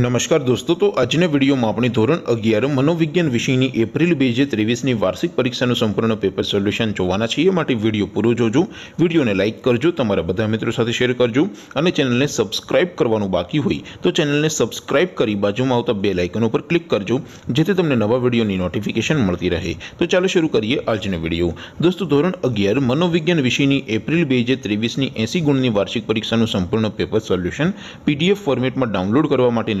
નમસ્કાર દોસ્તો તો આજના વિડીયોમાં આપણે ધોરણ અગિયાર મનોવિજ્ઞાન વિષયની એપ્રિલ બે હજાર ત્રેવીસની વાર્ષિક પરીક્ષાનું સંપૂર્ણ પેપર સોલ્યુશન જોવાના છીએ એ માટે વિડીયો પૂરો જોજો વિડીયોને લાઇક કરજો તમારા બધા મિત્રો સાથે શેર કરજો અને ચેનલને સબસ્ક્રાઇબ કરવાનું બાકી હોય તો ચેનલને સબસ્ક્રાઇબ કરી બાજુમાં આવતા બે લાઇકન ઉપર ક્લિક કરજો જેથી તમને નવા વિડીયોની નોટિફિકેશન મળતી રહે તો ચાલો શરૂ કરીએ આજનો વિડીયો દોસ્તો ધોરણ અગિયાર મનોવિજ્ઞાન વિષયની એપ્રિલ બે હજાર ત્રેવીસની એંસી ગુણની વાર્ષિક પરીક્ષાનું સંપૂર્ણ પેપર સોલ્યુશન પીડીએફ ફોર્મેટમાં ડાઉનલોડ કરવા માટેની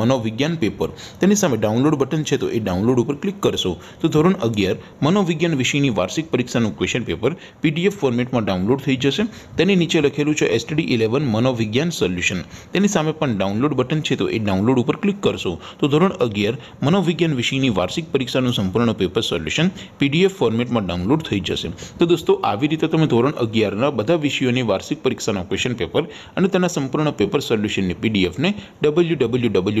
મનોવિજ્ઞાન પેપર તેની સામે ડાઉનલોડ બટન છે તો એ ડાઉનલોડ ઉપર ક્લિક કરશો તો ધોરણ અગિયાર મનોવિજ્ઞાન વિષયની વાર્ષિક પરીક્ષાનું ક્વેશ્ચન પેપર પીડીએફ ફોર્મેટમાં ડાઉનલોડ થઈ જશે તેની નીચે લખેલું છે એસટીડી ઇલેવન મનોવિજ્ઞાન સોલ્યુશન તેની સામે પણ ડાઉનલોડ બટન છે તો એ ડાઉનલોડ ઉપર ક્લિક કરશો તો ધોરણ અગિયાર મનોવિજ્ઞાન વિષયની વાર્ષિક પરીક્ષાનું સંપૂર્ણ પેપર સોલ્યુશન પીડીએફ ફોર્મેટમાં ડાઉનલોડ થઈ જશે તો દોસ્તો આવી રીતે તમે ધોરણ અગિયારના બધા વિષયોની વાર્ષિક પરીક્ષાના ક્વેશ્ચન પેપર અને તેના સંપૂર્ણ પેપર સોલ્યુશનની પીડીએફને ડબલ્યુ ડબલ્યુ ડબલ્યુ